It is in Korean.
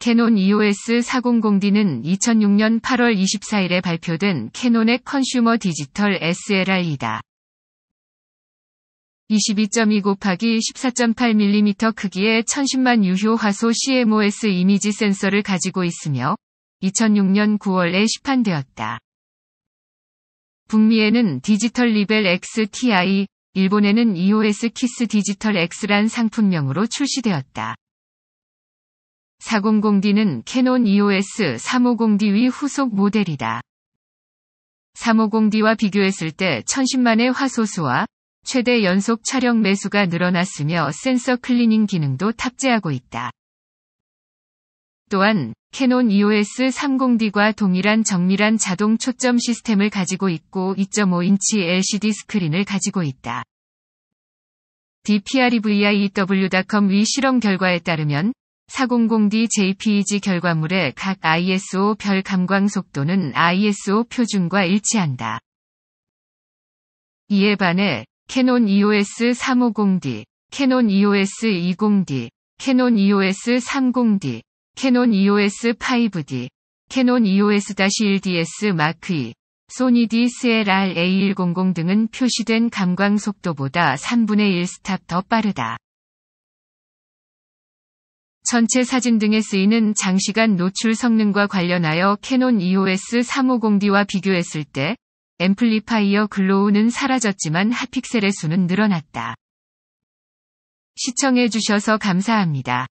캐논 EOS 400D는 2006년 8월 24일에 발표된 캐논의 컨슈머 디지털 SLR이다. 22.2 곱하기 14.8mm 크기의 1010만 유효 화소 CMOS 이미지 센서를 가지고 있으며 2006년 9월에 시판되었다. 북미에는 디지털 리벨 XTI, 일본에는 EOS 키스 디지털 X란 상품명으로 출시되었다. 400D는 캐논 EOS 350D 위 후속 모델이다. 350D와 비교했을 때 1010만의 화소수와 최대 연속 촬영 매수가 늘어났으며 센서 클리닝 기능도 탑재하고 있다. 또한 캐논 EOS 30D과 동일한 정밀한 자동 초점 시스템을 가지고 있고 2.5인치 LCD 스크린을 가지고 있다. d p r e v i w c o m 위 실험 결과에 따르면 400D JPEG 결과물의 각 ISO 별 감광 속도는 ISO 표준과 일치한다. 이에 반해 캐논 EOS 350D, 캐논 EOS 20D, 캐논 EOS 30D, 캐논 EOS 5D, 캐논 EOS-1DS 마크 II, 소니 DSLR A100 등은 표시된 감광 속도보다 3분의 1 스탑 더 빠르다. 전체 사진 등에 쓰이는 장시간 노출 성능과 관련하여 캐논 EOS 350D와 비교했을 때 앰플리파이어 글로우는 사라졌지만 핫픽셀의 수는 늘어났다. 시청해주셔서 감사합니다.